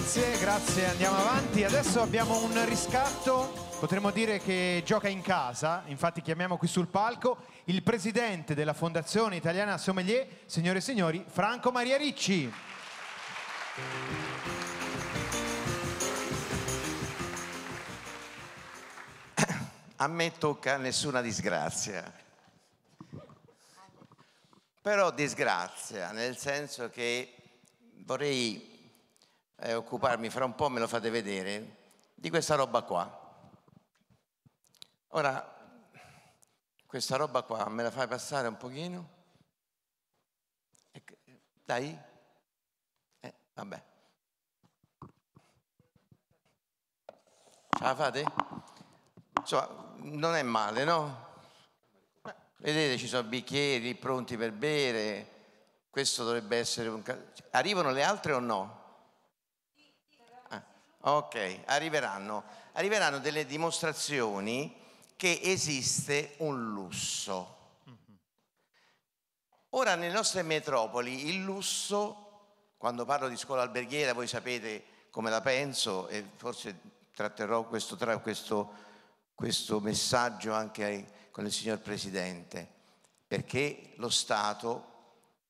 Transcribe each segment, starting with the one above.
Grazie, grazie, andiamo avanti. Adesso abbiamo un riscatto, potremmo dire che gioca in casa, infatti chiamiamo qui sul palco il presidente della Fondazione Italiana Sommelier, signore e signori, Franco Maria Ricci. A me tocca nessuna disgrazia. Però disgrazia, nel senso che vorrei eh, occuparmi, fra un po' me lo fate vedere, di questa roba qua. Ora, questa roba qua me la fai passare un pochino? Dai? Eh, vabbè. Ce la fate? Insomma, non è male, no? Eh, vedete, ci sono bicchieri pronti per bere, questo dovrebbe essere un... Arrivano le altre o no? Ok, arriveranno. Arriveranno delle dimostrazioni che esiste un lusso. Ora nelle nostre metropoli il lusso, quando parlo di scuola alberghiera, voi sapete come la penso e forse tratterrò questo, tra, questo, questo messaggio anche ai, con il signor Presidente, perché lo Stato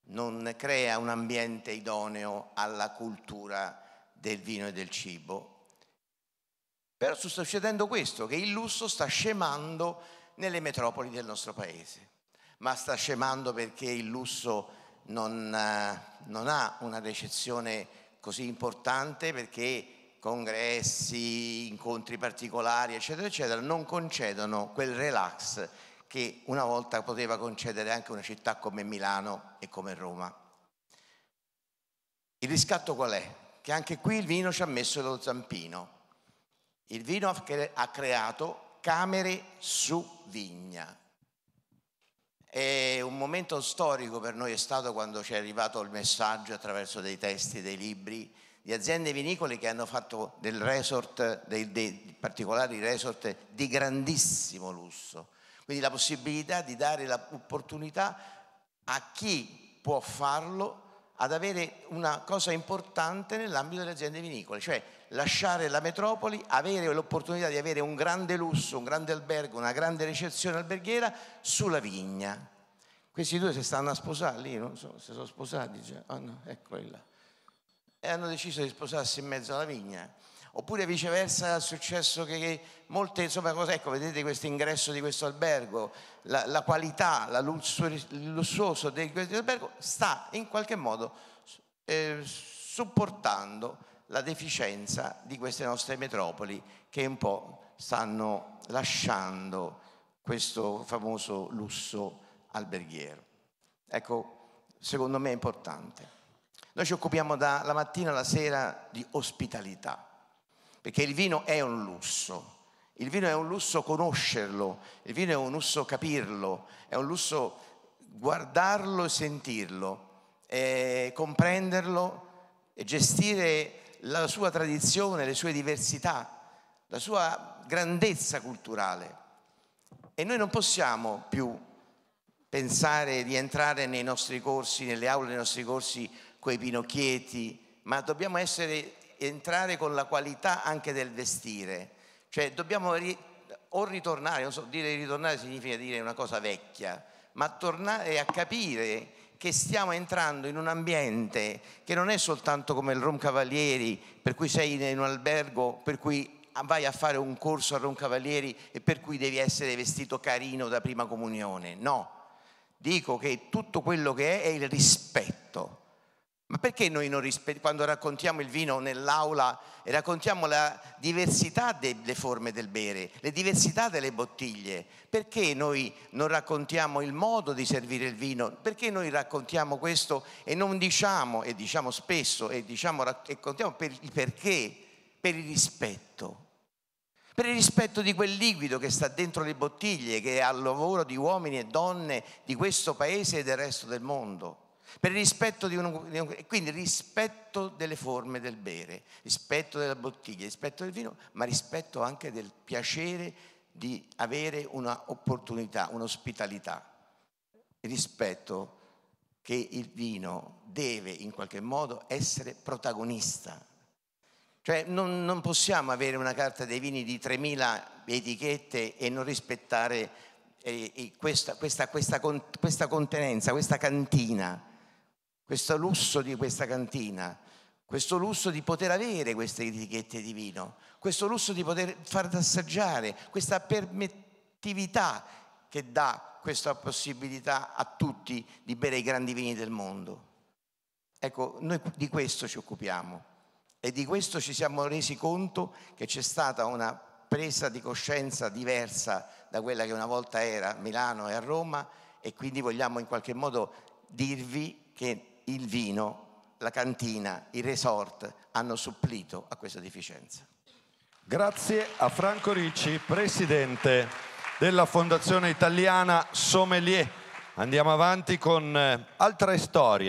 non crea un ambiente idoneo alla cultura del vino e del cibo. Però sta succedendo questo, che il lusso sta scemando nelle metropoli del nostro paese, ma sta scemando perché il lusso non, eh, non ha una recezione così importante, perché congressi, incontri particolari, eccetera, eccetera, non concedono quel relax che una volta poteva concedere anche una città come Milano e come Roma. Il riscatto qual è? che anche qui il vino ci ha messo lo zampino. Il vino ha creato camere su vigna. E un momento storico per noi è stato quando ci è arrivato il messaggio attraverso dei testi, dei libri, di aziende vinicole che hanno fatto del resort, dei, dei particolari resort di grandissimo lusso. Quindi la possibilità di dare l'opportunità a chi può farlo ad avere una cosa importante nell'ambito delle aziende vinicole, cioè lasciare la metropoli, avere l'opportunità di avere un grande lusso, un grande albergo, una grande ricezione alberghiera sulla vigna. Questi due si stanno a sposare lì, non so se sono sposati già, oh no, eccoli là. E hanno deciso di sposarsi in mezzo alla vigna. Oppure viceversa è successo che molte, insomma, cosa, ecco, vedete questo ingresso di questo albergo, la, la qualità, la lussuri, il lussuoso di questo albergo sta in qualche modo eh, supportando la deficienza di queste nostre metropoli che un po' stanno lasciando questo famoso lusso alberghiero. Ecco, secondo me è importante. Noi ci occupiamo dalla mattina alla sera di ospitalità perché il vino è un lusso. Il vino è un lusso conoscerlo, il vino è un lusso capirlo, è un lusso guardarlo e sentirlo, e comprenderlo e gestire la sua tradizione, le sue diversità, la sua grandezza culturale. E noi non possiamo più pensare di entrare nei nostri corsi, nelle aule dei nostri corsi, coi pinocchietti, ma dobbiamo essere entrare con la qualità anche del vestire, cioè dobbiamo ri- o ritornare, non so, dire ritornare significa dire una cosa vecchia, ma tornare a capire che stiamo entrando in un ambiente che non è soltanto come il Rom Cavalieri, per cui sei in un albergo, per cui vai a fare un corso a Rom Cavalieri e per cui devi essere vestito carino da prima comunione, no. Dico che tutto quello che è è il rispetto ma perché noi non rispettiamo, quando raccontiamo il vino nell'aula e raccontiamo la diversità delle forme del bere, le diversità delle bottiglie, perché noi non raccontiamo il modo di servire il vino? Perché noi raccontiamo questo e non diciamo, e diciamo spesso, e diciamo, raccontiamo per il perché, per il rispetto. Per il rispetto di quel liquido che sta dentro le bottiglie, che è al lavoro di uomini e donne di questo paese e del resto del mondo per rispetto di uno, di uno, quindi rispetto delle forme del bere, rispetto della bottiglia, rispetto del vino, ma rispetto anche del piacere di avere un'opportunità, un'ospitalità, rispetto che il vino deve in qualche modo essere protagonista. Cioè non, non possiamo avere una carta dei vini di 3.000 etichette e non rispettare eh, eh questa, questa, questa, questa contenenza, questa cantina questo lusso di questa cantina, questo lusso di poter avere queste etichette di vino, questo lusso di poter far assaggiare, questa permettività che dà questa possibilità a tutti di bere i grandi vini del mondo. Ecco, noi di questo ci occupiamo e di questo ci siamo resi conto che c'è stata una presa di coscienza diversa da quella che una volta era a Milano e a Roma e quindi vogliamo in qualche modo dirvi che il vino, la cantina, i resort hanno supplito a questa deficienza. Grazie a Franco Ricci, presidente della Fondazione Italiana Sommelier. Andiamo avanti con eh, altre storie.